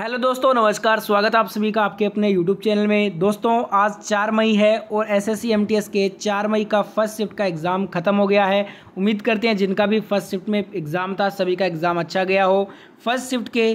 hello दोस्तों नमस्कार स्वागत आप सभी का आपके अपने यूट्यूब चैनल में दोस्तों आज चार मई है और एसएससी एमटीएस के चार मई का फर्स्ट शिफ्ट का एग्ज़ाम ख़त्म हो गया है उम्मीद करते हैं जिनका भी फर्स्ट शिफ्ट में एग्ज़ाम था सभी का एग्ज़ाम अच्छा गया हो फर्स्ट शिफ्ट के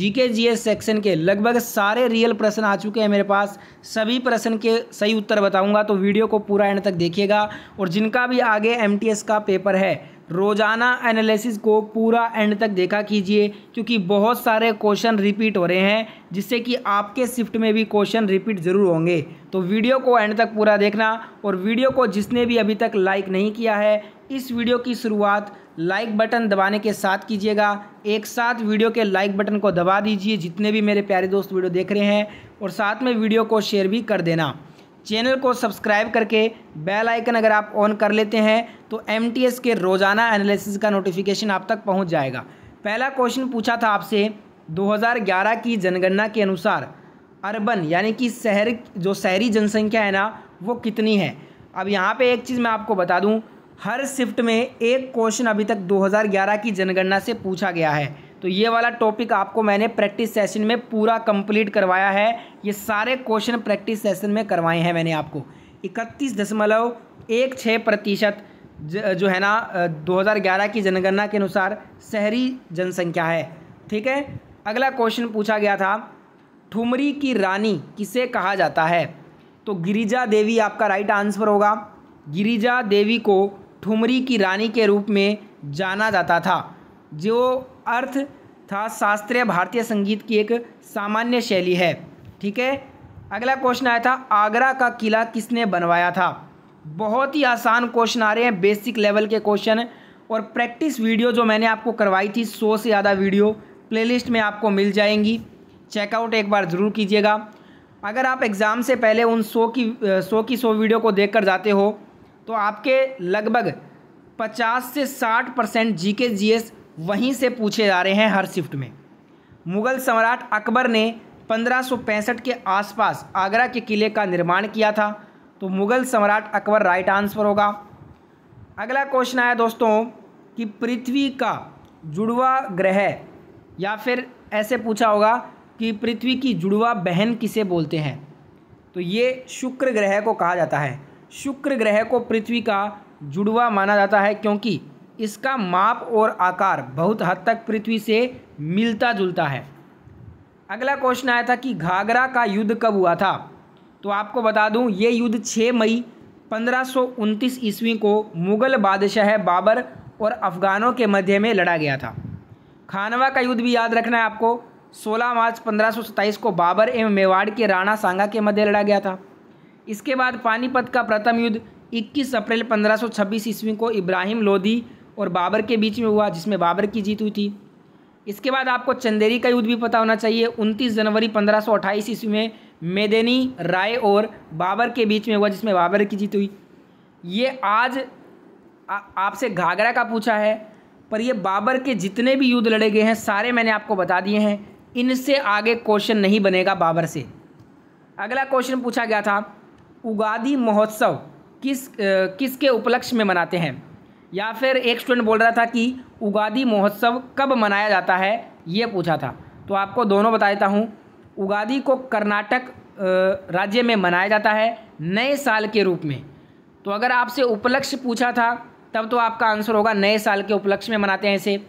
जीके जीएस सेक्शन के लगभग सारे रियल प्रश्न आ चुके हैं मेरे पास सभी प्रश्न के सही उत्तर बताऊँगा तो वीडियो को पूरा एंड तक देखिएगा और जिनका भी आगे एम का पेपर है रोज़ाना एनालिसिस को पूरा एंड तक देखा कीजिए क्योंकि बहुत सारे क्वेश्चन रिपीट हो रहे हैं जिससे कि आपके शिफ्ट में भी क्वेश्चन रिपीट ज़रूर होंगे तो वीडियो को एंड तक पूरा देखना और वीडियो को जिसने भी अभी तक लाइक नहीं किया है इस वीडियो की शुरुआत लाइक बटन दबाने के साथ कीजिएगा एक साथ वीडियो के लाइक बटन को दबा दीजिए जितने भी मेरे प्यारे दोस्त वीडियो देख रहे हैं और साथ में वीडियो को शेयर भी कर देना चैनल को सब्सक्राइब करके बेल आइकन अगर आप ऑन कर लेते हैं तो एम के रोज़ाना एनालिसिस का नोटिफिकेशन आप तक पहुँच जाएगा पहला क्वेश्चन पूछा था आपसे 2011 की जनगणना के अनुसार अर्बन यानी कि शहर जो शहरी जनसंख्या है ना वो कितनी है अब यहाँ पे एक चीज़ मैं आपको बता दूँ हर शिफ्ट में एक क्वेश्चन अभी तक 2011 की जनगणना से पूछा गया है तो ये वाला टॉपिक आपको मैंने प्रैक्टिस सेशन में पूरा कंप्लीट करवाया है ये सारे क्वेश्चन प्रैक्टिस सेशन में करवाए हैं मैंने आपको इकतीस दशमलव एक छः प्रतिशत जो है ना 2011 की जनगणना के अनुसार शहरी जनसंख्या है ठीक है अगला क्वेश्चन पूछा गया था ठुमरी की रानी किसे कहा जाता है तो गिरिजा देवी आपका राइट आंसर होगा गिरिजा देवी को ठुमरी की रानी के रूप में जाना जाता था जो अर्थ था शास्त्रीय भारतीय संगीत की एक सामान्य शैली है ठीक है अगला क्वेश्चन आया था आगरा का किला किसने बनवाया था बहुत ही आसान क्वेश्चन आ रहे हैं बेसिक लेवल के क्वेश्चन और प्रैक्टिस वीडियो जो मैंने आपको करवाई थी सौ से ज़्यादा वीडियो प्लेलिस्ट में आपको मिल जाएंगी चेकआउट एक बार ज़रूर कीजिएगा अगर आप एग्ज़ाम से पहले उन सौ की सौ की सौ वीडियो को देख कर जाते हो तो आपके लगभग पचास से साठ परसेंट जी के जी एस वहीं से पूछे जा रहे हैं हर शिफ्ट में मुग़ल सम्राट अकबर ने पंद्रह के आसपास आगरा के किले का निर्माण किया था तो मुग़ल सम्राट अकबर राइट आंसर होगा अगला क्वेश्चन आया दोस्तों कि पृथ्वी का जुड़वा ग्रह या फिर ऐसे पूछा होगा कि पृथ्वी की जुड़वा बहन किसे बोलते हैं तो ये शुक्र ग्रह को कहा जाता है शुक्र ग्रह को पृथ्वी का जुड़वा माना जाता है क्योंकि इसका माप और आकार बहुत हद तक पृथ्वी से मिलता जुलता है अगला क्वेश्चन आया था कि घाघरा का युद्ध कब हुआ था तो आपको बता दूं ये युद्ध 6 मई पंद्रह ईस्वी को मुग़ल बादशाह बाबर और अफ़गानों के मध्य में लड़ा गया था खानवा का युद्ध भी याद रखना है आपको 16 मार्च पंद्रह को बाबर एवं मेवाड़ के राणा सांगा के मध्य लड़ा गया था इसके बाद पानीपत का प्रथम युद्ध 21 अप्रैल 1526 ईस्वी को इब्राहिम लोधी और बाबर के बीच में हुआ जिसमें बाबर की जीत हुई थी इसके बाद आपको चंदेरी का युद्ध भी पता होना चाहिए 29 जनवरी 1528 ईस्वी में मेदेनी राय और बाबर के बीच में हुआ जिसमें बाबर की जीत हुई ये आज आपसे घाघरा का पूछा है पर ये बाबर के जितने भी युद्ध लड़े गए हैं सारे मैंने आपको बता दिए हैं इनसे आगे क्वेश्चन नहीं बनेगा बाबर से अगला क्वेश्चन पूछा गया था उगादी महोत्सव किस किसके उपलक्ष्य में मनाते हैं या फिर एक स्टूडेंट बोल रहा था कि उगादी महोत्सव कब मनाया जाता है ये पूछा था तो आपको दोनों बता देता हूँ उगादी को कर्नाटक राज्य में मनाया जाता है नए साल के रूप में तो अगर आपसे उपलक्ष्य पूछा था तब तो आपका आंसर होगा नए साल के उपलक्ष्य में मनाते हैं इसे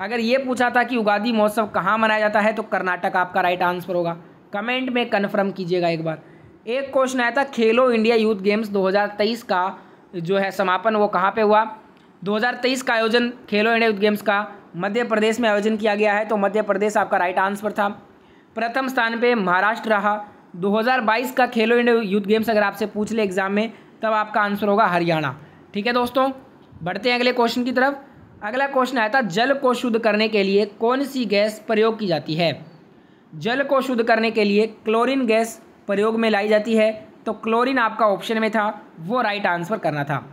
अगर ये पूछा था कि उगादी महोत्सव कहाँ मनाया जाता है तो कर्नाटक आपका राइट आंसर होगा कमेंट में कन्फर्म कीजिएगा एक बार एक क्वेश्चन आया था खेलो इंडिया यूथ गेम्स दो का जो है समापन वो कहाँ पर हुआ 2023 का आयोजन खेलो इंडिया यूथ गेम्स का मध्य प्रदेश में आयोजन किया गया है तो मध्य प्रदेश आपका राइट आंसर था प्रथम स्थान पे महाराष्ट्र रहा 2022 का खेलो इंडिया यूथ गेम्स अगर आपसे पूछ ले एग्जाम में तब आपका आंसर होगा हरियाणा ठीक है दोस्तों बढ़ते हैं अगले क्वेश्चन की तरफ अगला क्वेश्चन आया था जल को शुद्ध करने के लिए कौन सी गैस प्रयोग की जाती है जल को शुद्ध करने के लिए क्लोरिन गैस प्रयोग में लाई जाती है तो क्लोरिन आपका ऑप्शन में था वो राइट आंसर करना था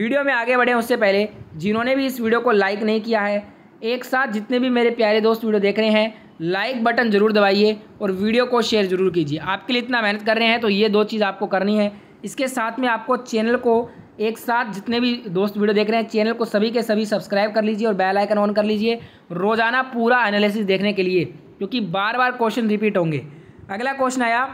वीडियो में आगे बढ़े उससे पहले जिन्होंने भी इस वीडियो को लाइक नहीं किया है एक साथ जितने भी मेरे प्यारे दोस्त वीडियो देख रहे हैं लाइक बटन ज़रूर दबाइए और वीडियो को शेयर ज़रूर कीजिए आपके लिए इतना मेहनत कर रहे हैं तो ये दो चीज़ आपको करनी है इसके साथ में आपको चैनल को एक साथ जितने भी दोस्त वीडियो देख रहे हैं चैनल को सभी के सभी सब्सक्राइब कर लीजिए और बेल आइकन ऑन कर लीजिए रोज़ाना पूरा एनालिसिस देखने के लिए क्योंकि बार बार क्वेश्चन रिपीट होंगे अगला क्वेश्चन आया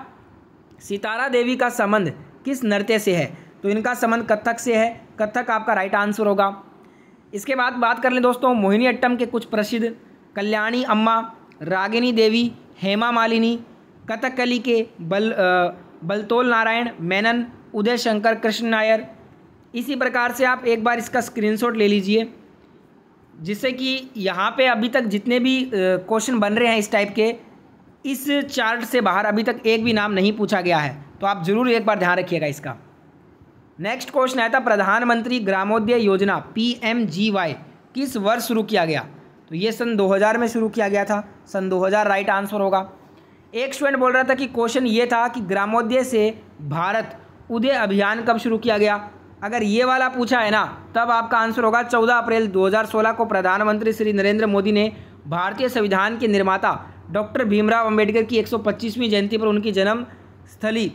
सितारा देवी का संबंध किस नृत्य से है तो इनका संबंध कथक से है कथक आपका राइट आंसर होगा इसके बाद बात कर लें दोस्तों मोहिनी अट्टम के कुछ प्रसिद्ध कल्याणी अम्मा रागिनी देवी हेमा मालिनी कथकली के बल बलतोल नारायण मेनन उदय शंकर कृष्ण नायर इसी प्रकार से आप एक बार इसका स्क्रीनशॉट ले लीजिए जिससे कि यहाँ पे अभी तक जितने भी क्वेश्चन बन रहे हैं इस टाइप के इस चार्ट से बाहर अभी तक एक भी नाम नहीं पूछा गया है तो आप ज़रूर एक बार ध्यान रखिएगा इसका नेक्स्ट क्वेश्चन आया था प्रधानमंत्री ग्रामोदय योजना पी किस वर्ष शुरू किया गया तो ये सन 2000 में शुरू किया गया था सन 2000 राइट आंसर होगा एक स्टूडेंट बोल रहा था कि क्वेश्चन ये था कि ग्रामोदय से भारत उदय अभियान कब शुरू किया गया अगर ये वाला पूछा है ना तब आपका आंसर होगा 14 अप्रैल 2016 को प्रधानमंत्री श्री नरेंद्र मोदी ने भारतीय संविधान के निर्माता डॉक्टर भीमराव अम्बेडकर की एक जयंती पर उनकी जन्म स्थली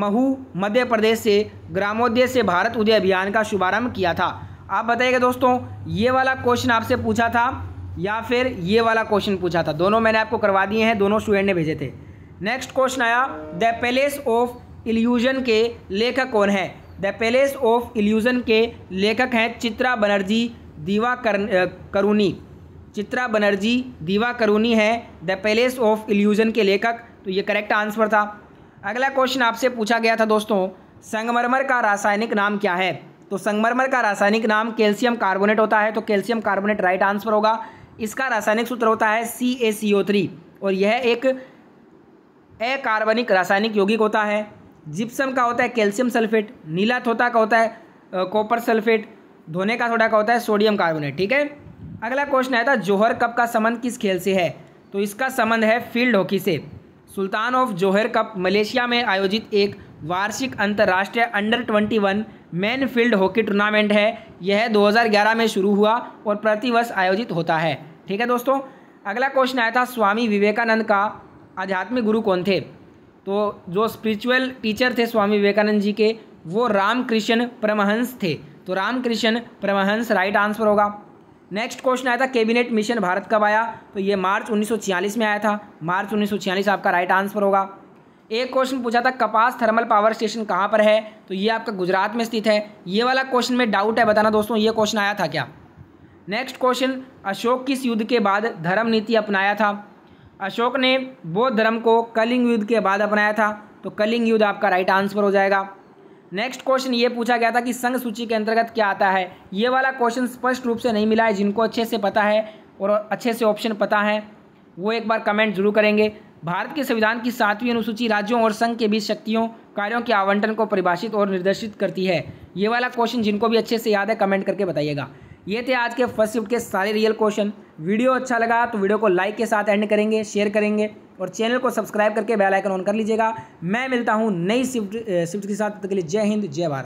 महू मध्य प्रदेश से ग्रामोदय से भारत उदय अभियान का शुभारंभ किया था आप बताइएगा दोस्तों ये वाला क्वेश्चन आपसे पूछा था या फिर ये वाला क्वेश्चन पूछा था दोनों मैंने आपको करवा दिए हैं दोनों स्टूडेंट ने भेजे थे नेक्स्ट क्वेश्चन आया द पैलेस ऑफ इल्यूजन के लेखक कौन है द पैलेस ऑफ इल्यूजन के लेखक हैं चित्रा बनर्जी दीवा कर, करूनी चित्रा बनर्जी दीवा करूनी है द पैलेस ऑफ इल्यूजन के लेखक तो ये करेक्ट आंसर था अगला क्वेश्चन आपसे पूछा गया था दोस्तों संगमरमर का रासायनिक नाम क्या है तो संगमरमर का रासायनिक नाम कैल्शियम कार्बोनेट होता है तो कैल्शियम कार्बोनेट राइट आंसर होगा इसका रासायनिक सूत्र होता है सी ए सी ओ थ्री और यह एक अकार्बनिक रासायनिक यौगिक होता है जिप्सम का होता है कैल्शियम सल्फेट नीला थोता का होता है कॉपर सल्फेट धोने का थोड़ा का होता है सोडियम कार्बोनेट ठीक है अगला क्वेश्चन आया था जोहर कप का संबंध किस खेल से है तो इसका संबंध है फील्ड हॉकी से sultan of Johor cup Malaysia में आयोजित एक वार्षिक अंतर्राष्ट्रीय under twenty one man field hockey tournament है यह 2011 में शुरू हुआ और प्रतिवर्ष आयोजित होता है ठीक है दोस्तों अगला क्वेश्चन आया था स्वामी विवेकानंद का आध्यात्मिक गुरु कौन थे तो जो स्पिरिचुअल टीचर थे स्वामी विवेकानंद जी के वो रामकृष्ण परमहंस थे तो रामकृष्ण परमहंस राइट आंसर होगा नेक्स्ट क्वेश्चन आया था कैबिनेट मिशन भारत कब आया तो ये मार्च 1946 में आया था मार्च 1946 आपका राइट आंसर होगा एक क्वेश्चन पूछा था कपास थर्मल पावर स्टेशन कहाँ पर है तो ये आपका गुजरात में स्थित है ये वाला क्वेश्चन में डाउट है बताना दोस्तों ये क्वेश्चन आया था क्या नेक्स्ट क्वेश्चन अशोक किस युद्ध के बाद धर्म नीति अपनाया था अशोक ने बौद्ध धर्म को कलिंग युद्ध के बाद अपनाया था तो कलिंग युद्ध आपका राइट आंसर हो जाएगा नेक्स्ट क्वेश्चन ये पूछा गया था कि संघ सूची के अंतर्गत क्या आता है ये वाला क्वेश्चन स्पष्ट रूप से नहीं मिला है जिनको अच्छे से पता है और अच्छे से ऑप्शन पता है वो एक बार कमेंट जरूर करेंगे भारत के संविधान की सातवीं अनुसूची राज्यों और संघ के बीच शक्तियों कार्यों के आवंटन को परिभाषित और निर्देशित करती है ये वाला क्वेश्चन जिनको भी अच्छे से याद है कमेंट करके बताइएगा ये थे आज के फर्स्ट शिफ्ट के सारे रियल क्वेश्चन वीडियो अच्छा लगा तो वीडियो को लाइक के साथ एंड करेंगे शेयर करेंगे और चैनल को सब्सक्राइब करके बेल आइकन ऑन कर लीजिएगा मैं मिलता हूँ नई शिफ्ट शिफ्ट के साथ के लिए जय हिंद जय भारत